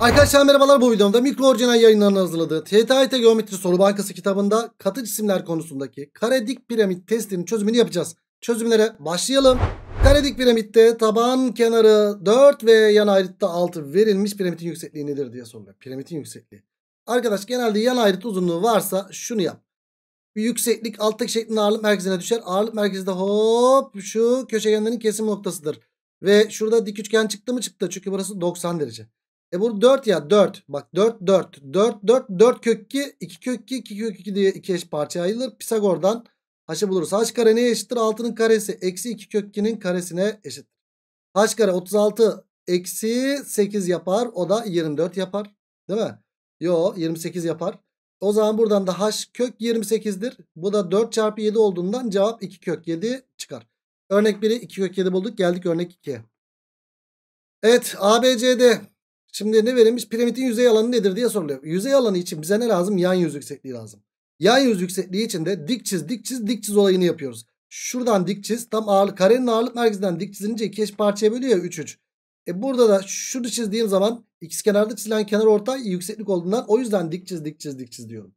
Arkadaşlar merhabalar bu videomda mikro orijinal yayınlarını hazırladığı TTIT Geometri Soru Bankası kitabında katı cisimler konusundaki kare dik piramit testinin çözümünü yapacağız. Çözümlere başlayalım. Kare dik piramitte taban kenarı 4 ve yan ayrıtta 6 verilmiş piramitin yüksekliği nedir diye soruluyor. Piramitin yüksekliği. Arkadaş genelde yan ayrıt uzunluğu varsa şunu yap. Bir yükseklik alttaki şeklin ağırlık merkezine düşer. Ağırlık merkezde hop şu köşegenlerin kesim noktasıdır. Ve şurada dik üçgen çıktı mı çıktı. Çünkü burası 90 derece. E bu 4 ya 4. Bak 4 4. 4 4 4 kök 2 2 kök 2 2 kök 2 diye iki eş parçaya ayrılır. Pisagor'dan haşı buluruz. Haş kare neye eşittir? 6'nın karesi. Eksi 2 kök 2'nin karesine eşittir. Haş kare 36 eksi 8 yapar. O da 24 yapar. Değil mi? Yo 28 yapar. O zaman buradan da h kök 28'dir. Bu da 4 çarpı 7 olduğundan cevap 2 kök 7 çıkar. Örnek 1'i 2 kök 7 bulduk. Geldik örnek 2'ye. Evet ABCD Şimdi ne verilmiş? Piramidin yüzey alanı nedir diye soruluyor. Yüzey alanı için bize ne lazım? Yan yüz yüksekliği lazım. Yan yüz yüksekliği için de dik çiz dik çiz dik çiz olayını yapıyoruz. Şuradan dik çiz. Tam ağırlık karenin ağırlık merkezinden dik çizince ikiye parçaya bölüyor ya 3 3. E burada da şunu çizdiğim zaman ikiz kenarda çizilen kenar ortay yükseklik olduğundan o yüzden dik çiz dik çiz dik çiz diyorum.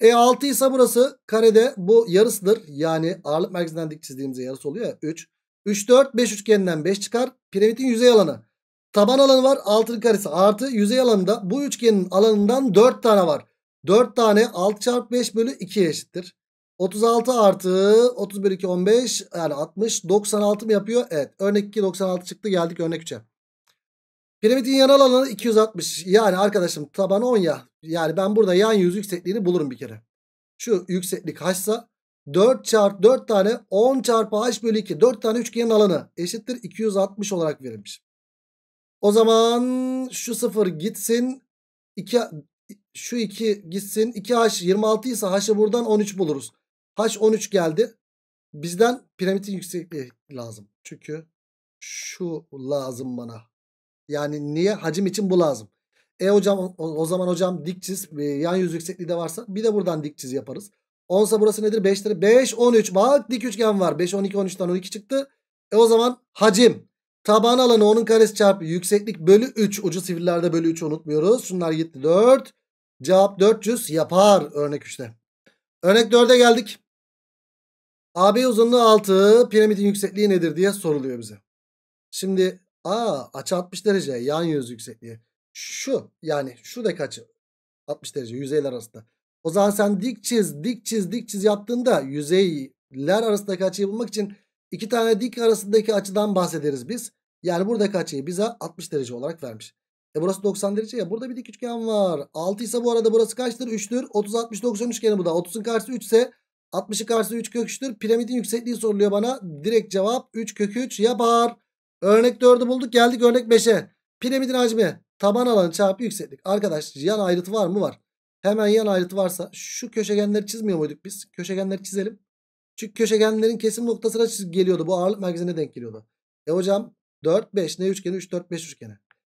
E 6 ise burası karede bu yarısıdır. Yani ağırlık merkezinden dik çizdiğimizde yarısı oluyor ya 3. 3 4 5 üçgeninden 5 çıkar. Piramidin yüzey alanı. Taban alanı var 6'nın karesi artı yüzey alanında bu üçgenin alanından 4 tane var. 4 tane 6 çarpı 5 bölü 2 eşittir. 36 artı 30 bölü 2 15 yani 60 96 mı yapıyor? Evet örnek 2 96 çıktı geldik örnek 3'e. Piramidin yan alanı 260 yani arkadaşım taban 10 ya. Yani ben burada yan yüz yüksekliğini bulurum bir kere. Şu yükseklik h'sa 4 çarpı 4 tane 10 çarpı h bölü 2 4 tane üçgenin alanı eşittir 260 olarak verilmiş. O zaman şu 0 gitsin. 2 şu 2 gitsin. 2h 26 ise h'ı buradan 13 buluruz. h 13 geldi. Bizden piramidin yüksekliği lazım. Çünkü şu lazım bana. Yani niye? Hacim için bu lazım. E hocam o, o zaman hocam dik çiz e, yan yüz yüksekliği de varsa bir de buradan dik çiz yaparız. 10 ise burası nedir? 5 5 13. Bak dik üçgen var. 5 12 13'ten 12 çıktı. E o zaman hacim Taban alanı onun karesi çarpı yükseklik bölü 3. Ucu sivillerde bölü 3 unutmuyoruz. Şunlar gitti 4. Cevap 400 yapar örnek 3'te. Örnek 4'e geldik. AB uzunluğu 6. Piramidin yüksekliği nedir diye soruluyor bize. Şimdi a açı 60 derece yan yüz yüksekliği. Şu yani şu şuradaki açı 60 derece yüzeyler arasında. O zaman sen dik çiz dik çiz dik çiz yaptığında yüzeyler arasındaki açıyı bulmak için iki tane dik arasındaki açıdan bahsederiz biz. Yani buradaki açıyı bize 60 derece olarak vermiş. E burası 90 derece ya. Burada bir dik üçgen var. 6 ise bu arada burası kaçtır? 3'tür. 30, 60, 90 üçgeni bu da. 30'un karşısı 3 ise 60'ın karşısı 3 kök 3'tür. Piramidin yüksekliği soruluyor bana. Direkt cevap 3 kök 3 yapar. Örnek 4'ü bulduk. Geldik örnek 5'e. Piramidin hacmi taban alanı çarpı yükseklik. Arkadaş yan ayrıtı var mı? Var. Hemen yan ayrıtı varsa şu köşegenleri çizmiyor muyduk biz? Köşegenleri çizelim. Çünkü köşegenlerin kesim noktasına geliyordu. Bu ağırlık merkezine denk geliyordu. E hocam 4 5 ne üçgeni 3 4 5 üçgeni.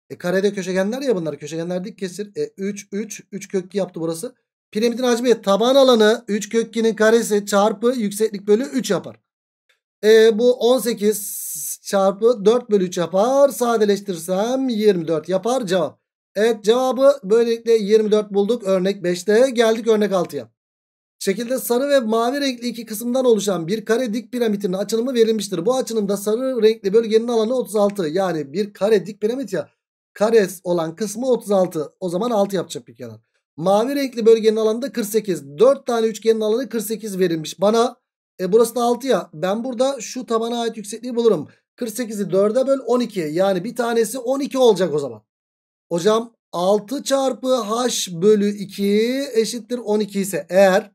E karede köşegenler ya bunlar köşegenler dik kesir. E 3 3 3 kök yaptı burası. Piramidin hacmi taban alanı 3 kök karesi çarpı yükseklik bölü 3 yapar. E, bu 18 çarpı 4 bölü 3 yapar. Sadeleştirsem 24 yapar cevap. Evet cevabı böylelikle 24 bulduk örnek 5'te geldik örnek 6'ya şekilde sarı ve mavi renkli iki kısımdan oluşan bir kare dik piramidin açılımı verilmiştir. Bu açılımda sarı renkli bölgenin alanı 36. Yani bir kare dik piramit ya kares olan kısmı 36. O zaman 6 yapacak bir kenar. Mavi renkli bölgenin alanı da 48. 4 tane üçgenin alanı 48 verilmiş. Bana e, burası da 6 ya. Ben burada şu tabana ait yüksekliği bulurum. 48'i 4'e böl 12. Yani bir tanesi 12 olacak o zaman. Hocam 6 çarpı h bölü 2 eşittir 12 ise eğer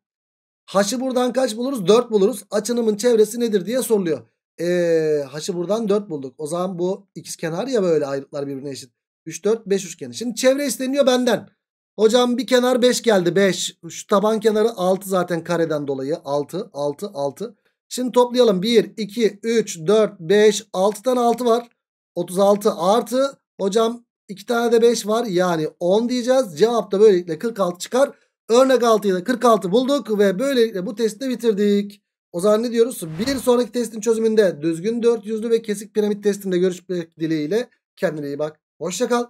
Haşı buradan kaç buluruz? 4 buluruz. Açınımın çevresi nedir diye soruluyor. Ee, haşı buradan 4 bulduk. O zaman bu ikiz kenar ya böyle ayrıklar birbirine eşit. 3, 4, 5 üçgeni. Şimdi çevre isteniyor benden. Hocam bir kenar 5 geldi. 5. Şu taban kenarı 6 zaten kareden dolayı. 6, 6, 6. Şimdi toplayalım. 1, 2, 3, 4, 5, 6 tane 6 var. 36 artı hocam 2 tane de 5 var. Yani 10 diyeceğiz. Cevap da böylelikle 46 çıkar. Örnek 6 da 46 bulduk ve böylelikle bu testi bitirdik. O zaman ne diyoruz? Bir sonraki testin çözümünde düzgün dört yüzlü ve kesik piramit testinde görüşmek dileğiyle. Kendine iyi bak. Hoşçakal.